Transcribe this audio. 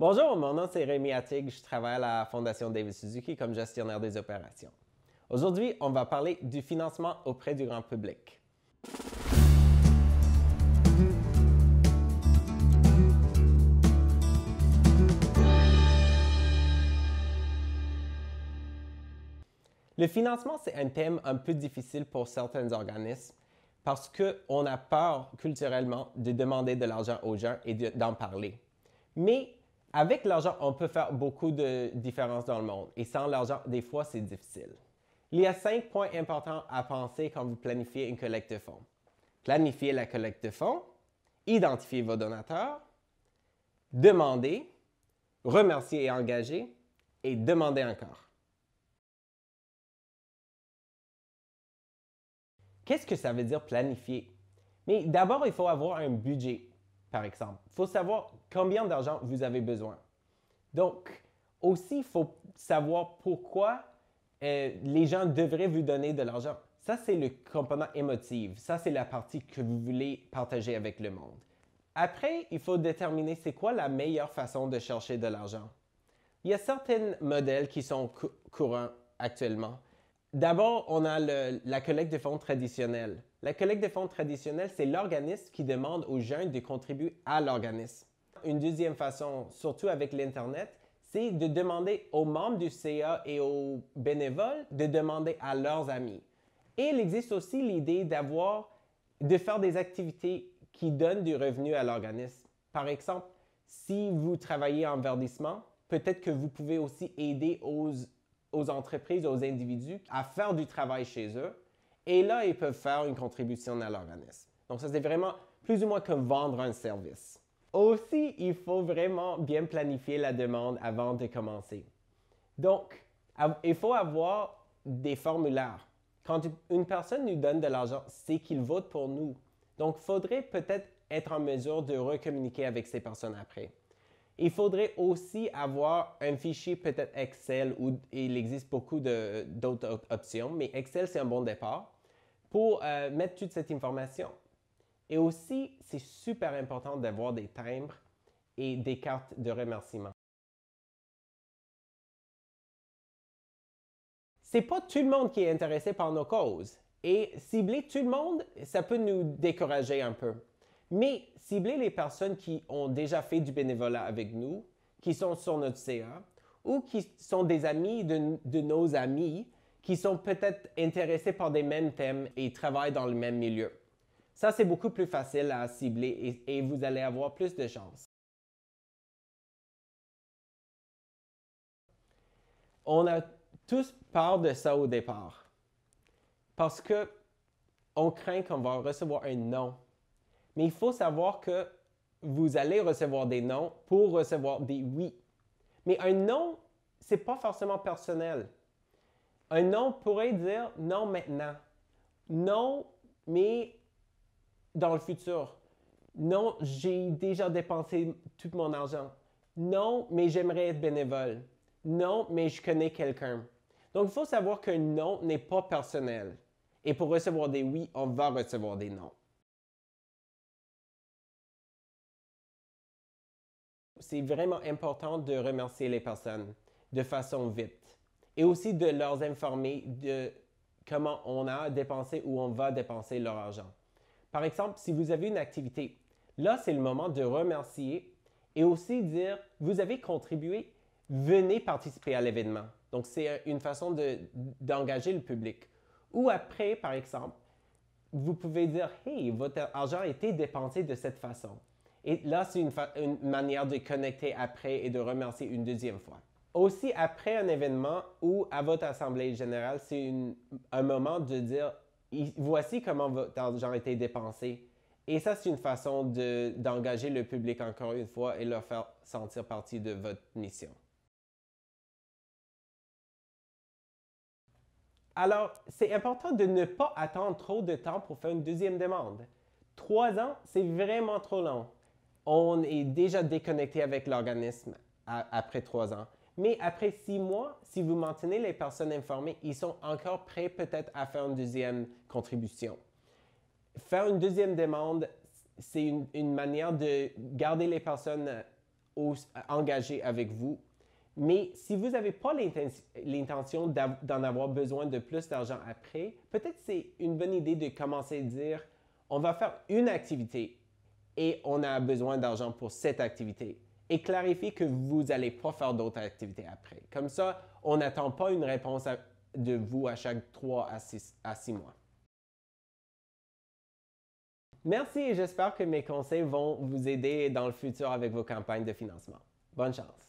Bonjour, mon nom c'est Rémi Attig, je travaille à la Fondation David Suzuki comme gestionnaire des opérations. Aujourd'hui, on va parler du financement auprès du grand public. Le financement, c'est un thème un peu difficile pour certains organismes parce qu'on a peur culturellement de demander de l'argent aux gens et d'en parler. Mais avec l'argent, on peut faire beaucoup de différences dans le monde et sans l'argent, des fois, c'est difficile. Il y a cinq points importants à penser quand vous planifiez une collecte de fonds. Planifier la collecte de fonds, identifiez vos donateurs, demandez, remercier et engager, et demander encore. Qu'est-ce que ça veut dire planifier? Mais d'abord, il faut avoir un budget par exemple. Il faut savoir combien d'argent vous avez besoin. Donc, aussi, il faut savoir pourquoi euh, les gens devraient vous donner de l'argent. Ça, c'est le component émotif. Ça, c'est la partie que vous voulez partager avec le monde. Après, il faut déterminer c'est quoi la meilleure façon de chercher de l'argent. Il y a certains modèles qui sont courants actuellement. D'abord, on a la collecte de fonds traditionnelle. La collecte de fonds traditionnelle, c'est l'organisme qui demande aux jeunes de contribuer à l'organisme. Une deuxième façon, surtout avec l'Internet, c'est de demander aux membres du CA et aux bénévoles de demander à leurs amis. Et il existe aussi l'idée d'avoir, de faire des activités qui donnent du revenu à l'organisme. Par exemple, si vous travaillez en verdissement, peut-être que vous pouvez aussi aider aux aux entreprises, aux individus à faire du travail chez eux. Et là, ils peuvent faire une contribution à l'organisme. Donc, ça, c'est vraiment plus ou moins comme vendre un service. Aussi, il faut vraiment bien planifier la demande avant de commencer. Donc, il faut avoir des formulaires. Quand une personne nous donne de l'argent, c'est qu'il vote pour nous. Donc, il faudrait peut-être être en mesure de recommuniquer avec ces personnes après. Il faudrait aussi avoir un fichier peut-être Excel où il existe beaucoup d'autres options, mais Excel, c'est un bon départ pour euh, mettre toute cette information. Et aussi, c'est super important d'avoir des timbres et des cartes de remerciement. C'est pas tout le monde qui est intéressé par nos causes. Et cibler tout le monde, ça peut nous décourager un peu. Mais cibler les personnes qui ont déjà fait du bénévolat avec nous, qui sont sur notre CA ou qui sont des amis de, nos amis qui sont peut-être intéressés par des mêmes thèmes et travaillent dans le même milieu. Ça, c'est beaucoup plus facile à cibler et, vous allez avoir plus de chances. On a tous peur de ça au départ parce que on craint qu'on va recevoir un non mais il faut savoir que vous allez recevoir des noms pour recevoir des oui. Mais un non, n'est pas forcément personnel. Un non pourrait dire non maintenant. Non, mais dans le futur. Non, j'ai déjà dépensé tout mon argent. Non, mais j'aimerais être bénévole. Non, mais je connais quelqu'un. Donc, il faut savoir qu'un non n'est pas personnel. Et pour recevoir des oui, on va recevoir des non. c'est vraiment important de remercier les personnes de façon vite et aussi de leur informer de comment on a dépensé ou on va dépenser leur argent. Par exemple, si vous avez une activité, là, c'est le moment de remercier et aussi dire, vous avez contribué, venez participer à l'événement. Donc, c'est une façon d'engager le public. Ou après, par exemple, vous pouvez dire, hey, votre argent a été dépensé de cette façon. Et là, c'est une, manière de connecter après et de remercier une deuxième fois aussi après un événement ou à votre assemblée générale, c'est un moment de dire voici comment votre argent a été dépensé. Et ça, c'est une façon d'engager le public encore une fois et leur faire sentir partie de votre mission. Alors, c'est important de ne pas attendre trop de temps pour faire une deuxième demande. Trois ans, c'est vraiment trop long on est déjà déconnecté avec l'organisme après trois ans. Mais après six mois, si vous maintenez les personnes informées, ils sont encore prêts peut-être à faire une deuxième contribution. Faire une deuxième demande, c'est une, manière de garder les personnes euh, engagées avec vous. Mais si vous n'avez pas l'intention d'en avoir besoin de plus d'argent après, peut-être c'est une bonne idée de commencer à dire, on va faire une activité et on a besoin d'argent pour cette activité. Et clarifiez que vous n'allez pas faire d'autres activités après. Comme ça, on n'attend pas une réponse de vous à chaque 3 à 6, à 6 mois. Merci et j'espère que mes conseils vont vous aider dans le futur avec vos campagnes de financement. Bonne chance!